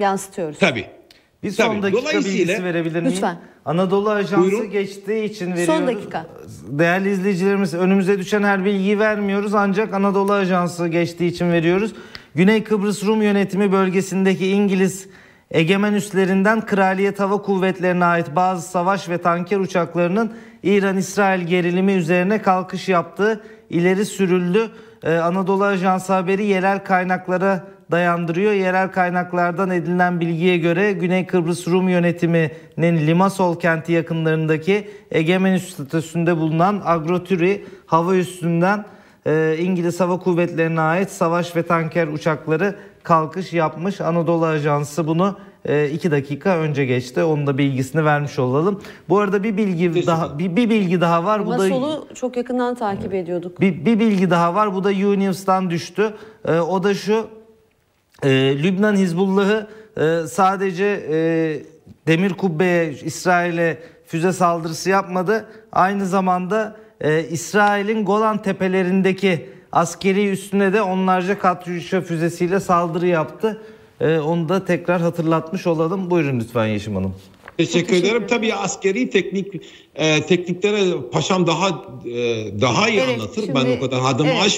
yansıtıyoruz. Tabii. Bir son Tabii. dakika Dolayısıyla... bilgisi verebilir miyim? Lütfen. Anadolu Ajansı Buyurun. geçtiği için veriyoruz. Son dakika. Değerli izleyicilerimiz önümüze düşen her bilgiyi vermiyoruz ancak Anadolu Ajansı geçtiği için veriyoruz. Güney Kıbrıs Rum yönetimi bölgesindeki İngiliz egemen üslerinden Kraliyet Hava Kuvvetlerine ait bazı savaş ve tanker uçaklarının İran-İsrail gerilimi üzerine kalkış yaptığı ileri sürüldü. Ee, Anadolu Ajansı haberi yerel kaynaklara dayandırıyor. Yerel kaynaklardan edinilen bilgiye göre Güney Kıbrıs Rum yönetiminin Limasol kenti yakınlarındaki Egemen statüsünde bulunan Agroturi hava üssünden e, İngiliz Hava Kuvvetleri'ne ait savaş ve tanker uçakları kalkış yapmış. Anadolu Ajansı bunu e, iki dakika önce geçti. Onun da bilgisini vermiş olalım. Bu arada bir bilgi Kesinlikle. daha bir, bir bilgi daha var. Bu Masol'u da çok yakından takip ediyorduk. Bir, bir bilgi daha var. Bu da Univs'tan düştü. E, o da şu e, Lübnan Hizbullah'ı e, sadece e, demir kubbeye İsrail'e füze saldırısı yapmadı. Aynı zamanda e, İsrail'in Golan tepelerindeki askeri üstüne de onlarca katyuşa füzesiyle saldırı yaptı. E, onu da tekrar hatırlatmış olalım. Buyurun lütfen Yeşim Hanım. Teşekkür, ederim. Tabii askeri teknik e, tekniklere paşam daha e, daha iyi evet, anlatır. Şimdi, ben o kadar hadım evet. aşmıyorum.